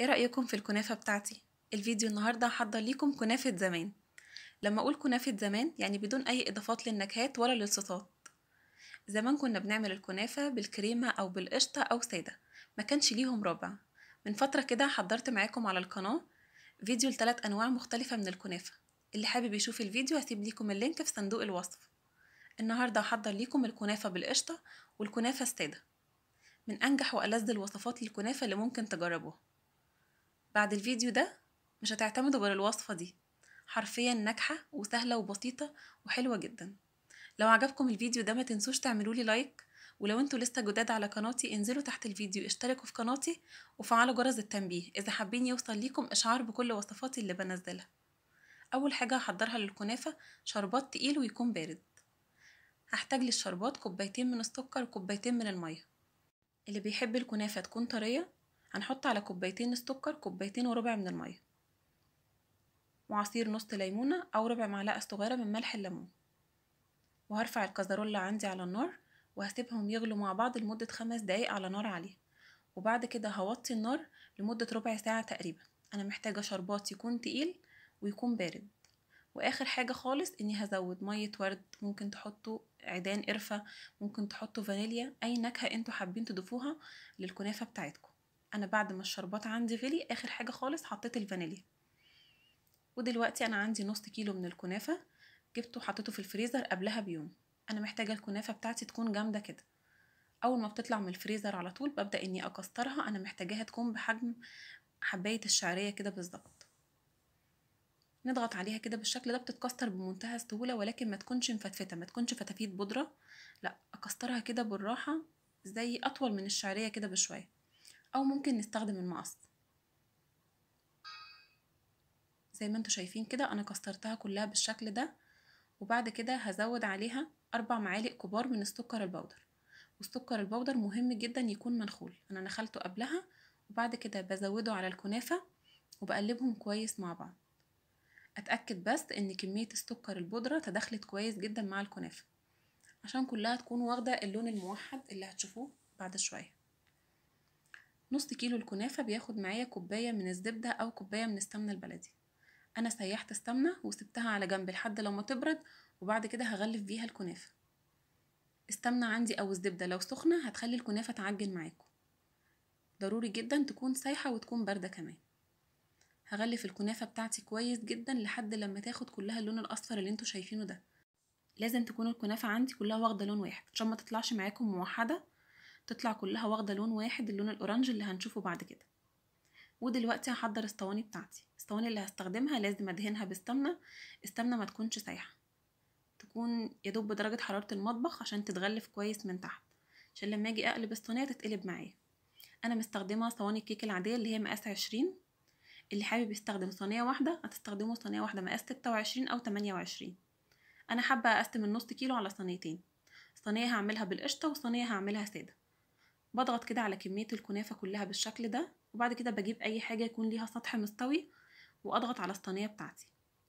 ايه رأيكم في الكنافة بتاعتي؟ الفيديو النهاردة هحضر ليكم كنافة زمان لما أقول كنافة زمان يعني بدون أي إضافات للنكهات ولا للصوصات زمان كنا بنعمل الكنافة بالكريمة أو بالقشطة أو سادة ما كانش ليهم رابع من فترة كده حضرت معاكم على القناة فيديو لتلات أنواع مختلفة من الكنافة اللي حابب يشوف الفيديو هسيب ليكم اللينك في صندوق الوصف النهاردة هحضر ليكم الكنافة بالقشطة والكنافة السادة من أنجح وألذ الوصفات للكنافة اللي ممكن تجربوها بعد الفيديو ده مش هتعتمدوا غير الوصفة دي حرفيا ناجحة وسهلة وبسيطة وحلوة جدا لو عجبكم الفيديو ده ما تنسوش تعملولي لايك ولو انتوا لسه جداد على قناتي انزلوا تحت الفيديو اشتركوا في قناتي وفعلوا جرس التنبيه اذا حابين يوصل ليكم اشعار بكل وصفاتي اللي بنزلها اول حاجة هحضرها للكنافة شربات تقيل ويكون بارد هحتاج للشربات كوبايتين من السكر وكوبايتين من المية اللي بيحب الكنافة تكون طرية هنحط على كوبايتين السكر كوبايتين وربع من المية وعصير نص ليمونة أو ربع معلقة صغيرة من ملح الليمون وهرفع الكزرولة عندي على النار وهسيبهم يغلوا مع بعض لمدة خمس دقايق على نار عالية وبعد كده هوطي النار لمدة ربع ساعة تقريبا أنا محتاجة شربات يكون تقيل ويكون بارد واخر حاجة خالص اني هزود مية ورد ممكن تحطوا عيدان قرفة ممكن تحطوا فانيليا اي نكهة انتوا حابين تضيفوها للكنافة بتاعتكم انا بعد ما الشربات عندي غلي اخر حاجه خالص حطيت الفانيليا ودلوقتي انا عندي نص كيلو من الكنافه جبته وحطيته في الفريزر قبلها بيوم انا محتاجه الكنافه بتاعتي تكون جامده كده اول ما بتطلع من الفريزر على طول ببدا اني اكسرها انا محتاجاها تكون بحجم حبايه الشعريه كده بالظبط نضغط عليها كده بالشكل ده بتتكسر بمنتهى السهوله ولكن ما تكونش مفتفته ما تكونش فتافيت بودره لا اكسرها كده بالراحه زي اطول من الشعريه كده بشويه أو ممكن نستخدم المقص زي ما انتوا شايفين كده أنا كسرتها كلها بالشكل ده وبعد كده هزود عليها أربع معالق كبار من السكر البودر والسكر البودر مهم جدا يكون منخول أنا نخلته قبلها وبعد كده بزوده على الكنافة وبقلبهم كويس مع بعض أتأكد بس إن كمية السكر البودرة تدخلت كويس جدا مع الكنافة عشان كلها تكون واخدة اللون الموحد اللي هتشوفوه بعد شوية نص كيلو الكنافة بياخد معايا كوباية من الزبدة أو كوباية من السمنة البلدي أنا سيحت السمنة وسبتها على جنب لحد لما تبرد وبعد كده هغلف بيها الكنافة السمنة عندي أو الزبدة لو سخنة هتخلي الكنافة تعجن معاكم ضروري جدا تكون سايحة وتكون باردة كمان هغلف الكنافة بتاعتي كويس جدا لحد لما تاخد كلها اللون الأصفر اللي انتوا شايفينه ده لازم تكون الكنافة عندي كلها واخدة لون واحد عشان ما تطلعش معاكم موحدة تطلع كلها واخدة لون واحد اللون الأورنج اللي هنشوفه بعد كده ودلوقتي هحضر اسطواني بتاعتي اسطواني اللي هستخدمها لازم ادهنها بالسمنة السمنة ما تكونش سايحة تكون يدوب بدرجة حرارة المطبخ عشان تتغلف كويس من تحت عشان لما اجي اقلب الصينية تتقلب معايا انا مستخدمة صواني الكيك العادية اللي هي مقاس عشرين اللي حابب يستخدم صينية واحدة هتستخدمه صينية واحدة مقاس ستة وعشرين أو تمانية وعشرين أنا حابة أقسم النص كيلو على صينيتين صينية هعملها بالقشطة وصينية هعملها سادة بضغط كده على كمية الكنافة كلها بالشكل ده وبعد كده بجيب أي حاجة يكون ليها سطح مستوي وأضغط على الصينية بتاعتي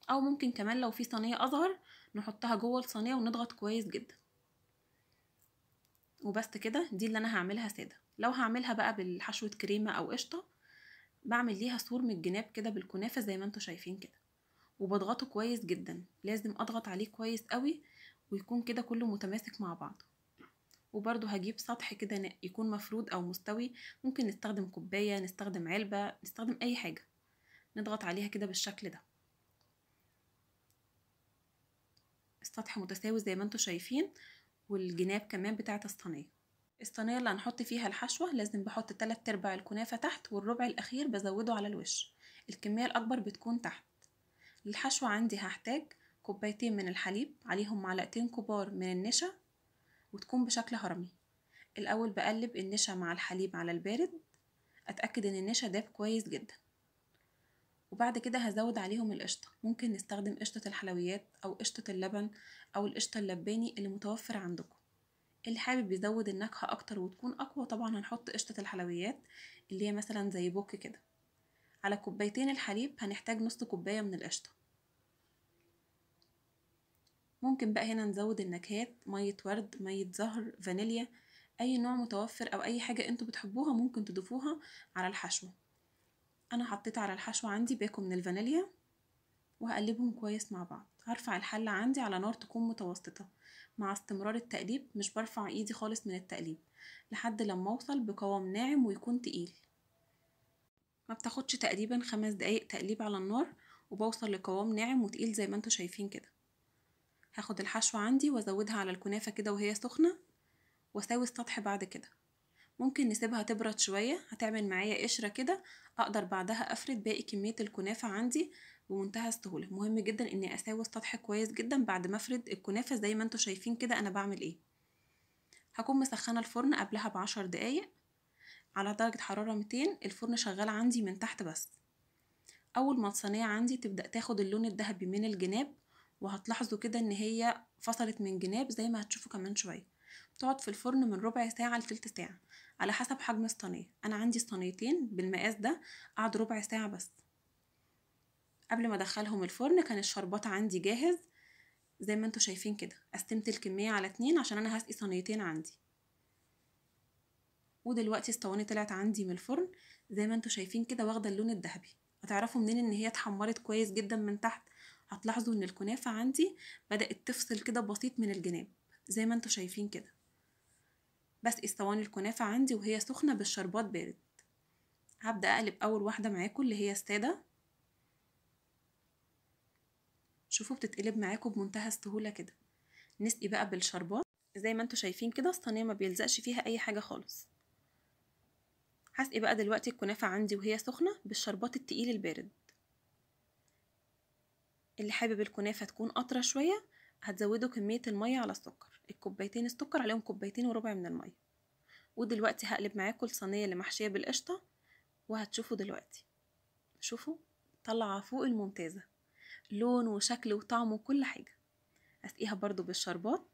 أو ممكن كمان لو في صينية أصغر نحطها جوه الصينية ونضغط كويس جدا وبس كده دي اللي أنا هعملها سادة لو هعملها بقى بالحشوة كريمة أو قشطة بعمل ليها سور من الجناب كده بالكنافة زي ما انتوا شايفين كده وبضغطه كويس جدا لازم أضغط عليه كويس قوي ويكون كده كله متماسك مع بعضه وبرضو هجيب سطح كده يكون مفرود أو مستوي ممكن نستخدم كوباية نستخدم علبة نستخدم أي حاجة نضغط عليها كده بالشكل ده السطح متساوي زي ما انتوا شايفين والجناب كمان بتاعة الصينية الصينية اللي هنحط فيها الحشوة لازم بحط تلات ارباع الكنافة تحت والربع الأخير بزوده على الوش الكمية الأكبر بتكون تحت للحشوة عندي هحتاج كوبايتين من الحليب عليهم معلقتين كبار من النشا وتكون بشكل هرمي الأول بقلب النشا مع الحليب على البارد أتأكد إن النشا داب كويس جدا وبعد كده هزود عليهم القشطة ممكن نستخدم قشطة الحلويات أو قشطة اللبن أو القشطة اللباني اللي متوفر عندكم اللي حابب يزود النكهة أكتر وتكون أقوى طبعا هنحط قشطة الحلويات اللي هي مثلا زي بوك كده على كوبايتين الحليب هنحتاج نص كوباية من القشطة ممكن بقى هنا نزود النكهات مية ورد مية زهر فانيليا أي نوع متوفر أو أي حاجة انتوا بتحبوها ممكن تضيفوها على الحشو أنا حطيت على الحشو عندي باكو من الفانيليا وهقلبهم كويس مع بعض هرفع الحلة عندي على نار تكون متوسطة مع استمرار التقليب مش برفع ايدي خالص من التقليب لحد لما اوصل بقوام ناعم ويكون تقيل ما بتاخدش تقريبا خمس دقايق تقليب على النار وبوصل لقوام ناعم وتقيل زي ما انتوا شايفين كده هاخد الحشوة عندي وازودها على الكنافة كده وهي سخنة واساوي السطح بعد كده ممكن نسيبها تبرد شوية هتعمل معايا قشرة كده اقدر بعدها افرد باقي كمية الكنافة عندي بمنتهى السهولة مهم جدا اني اساوي السطح كويس جدا بعد ما افرد الكنافة زي ما انتوا شايفين كده انا بعمل ايه هكون مسخنة الفرن قبلها بعشر دقايق على درجة حرارة 200 الفرن شغال عندي من تحت بس أول ما الصينية عندي تبدأ تاخد اللون الذهبي من الجناب وهتلاحظوا كده ان هي فصلت من جناب زي ما هتشوفوا كمان شويه تقعد في الفرن من ربع ساعه لتلت ساعه على حسب حجم الصينيه انا عندي صينيتين بالمقاس ده قعد ربع ساعه بس قبل ما ادخلهم الفرن كان الشربات عندي جاهز زي ما انتوا شايفين كده قسمت الكميه على اتنين عشان انا هسقي صينيتين عندي ودلوقتي الصواني طلعت عندي من الفرن زي ما انتوا شايفين كده واخده اللون الذهبي هتعرفوا منين ان هي اتحمرت كويس جدا من تحت هتلاحظوا ان الكنافة عندي بدأت تفصل كده بسيط من الجناب زي ما انتوا شايفين كده بسقي استواني الكنافة عندي وهي سخنة بالشربات بارد هبدأ أقلب أول واحدة معاكم اللي هي السادة شوفوا بتتقلب معاكم بمنتهى السهولة كده نسقي بقى بالشربات زي ما انتوا شايفين كده الصينية ما بيلزقش فيها أي حاجة خالص هسقي بقى دلوقتي الكنافة عندي وهي سخنة بالشربات التقيل البارد اللي حابب الكنافة تكون قطرة شوية هتزودوا كمية المية على السكر الكوبايتين السكر عليهم كوبايتين وربع من المية ودلوقتي هقلب معاكم الصينية اللي محشية بالقشطة وهتشوفوا دلوقتي شوفوا طالعة فوق الممتازة لون وشكل وطعم وكل حاجة اسقيها برضو بالشربات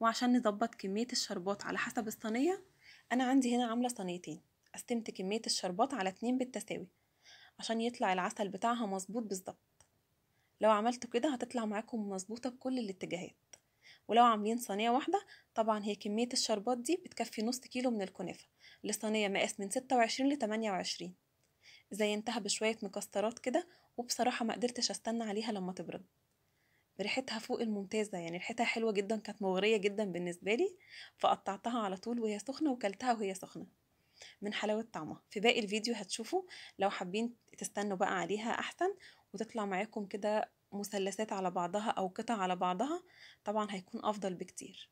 وعشان نظبط كمية الشربات على حسب الصينية أنا عندي هنا عاملة صينيتين قسمت كمية الشربات على اتنين بالتساوي عشان يطلع العسل بتاعها مظبوط بالظبط لو عملتوا كده هتطلع معاكم مظبوطة بكل الاتجاهات ولو عاملين صينية واحدة طبعا هي كمية الشربات دي بتكفي نص كيلو من الكنافة لصينية مقاس من ستة وعشرين لتمانية وعشرين زينتها بشوية مكسرات كده وبصراحة ما قدرتش استنى عليها لما تبرد ريحتها فوق الممتازة يعني ريحتها حلوة جدا كانت مغرية جدا بالنسبة لي فقطعتها على طول وهي سخنة وكلتها وهي سخنة من حلاوة طعمها في باقي الفيديو هتشوفوا لو حابين تستنوا بقى عليها أحسن وتطلع معاكم كده مثلثات على بعضها أو قطع على بعضها طبعا هيكون أفضل بكتير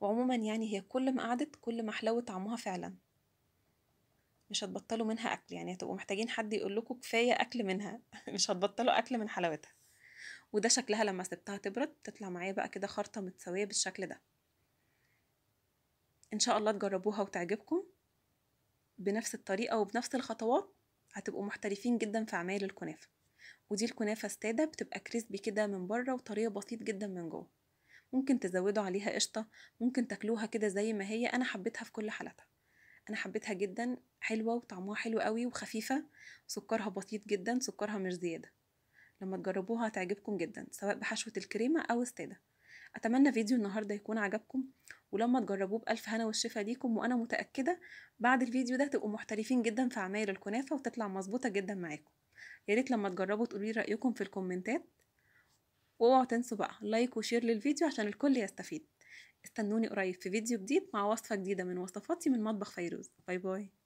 وعموما يعني هي كل ما قعدت كل ما حلاوة طعمها فعلا مش هتبطلوا منها أكل يعني هتبقوا محتاجين حد يقول لكم كفاية أكل منها مش هتبطلوا أكل من حلاوتها وده شكلها لما سبتها تبرد تطلع معايا بقى كده خرطة متساوية بالشكل ده ان شاء الله تجربوها وتعجبكم بنفس الطريقة وبنفس الخطوات هتبقوا محترفين جدا في أعمال الكنافة ودي الكنافة استادة بتبقى كريسبي كده من بره وطرية بسيط جدا من جوه ممكن تزودوا عليها قشطة ممكن تاكلوها كده زي ما هي أنا حبيتها في كل حالاتها أنا حبيتها جدا حلوة وطعمها حلو قوي وخفيفة سكرها بسيط جدا سكرها مش زيادة لما تجربوها هتعجبكم جدا سواء بحشوة الكريمة أو السادة اتمنى فيديو النهارده يكون عجبكم ولما تجربوه بألف هنا والشفا ليكم وأنا متأكدة بعد الفيديو ده تبقوا محترفين جدا في عمايل الكنافة وتطلع مظبوطة جدا معاكم ياريت لما تجربوا تقولي رأيكم في الكومنتات واوعوا تنسوا بقى لايك وشير للفيديو عشان الكل يستفيد استنوني قريب في فيديو جديد مع وصفة جديدة من وصفاتي من مطبخ فيروز باي باي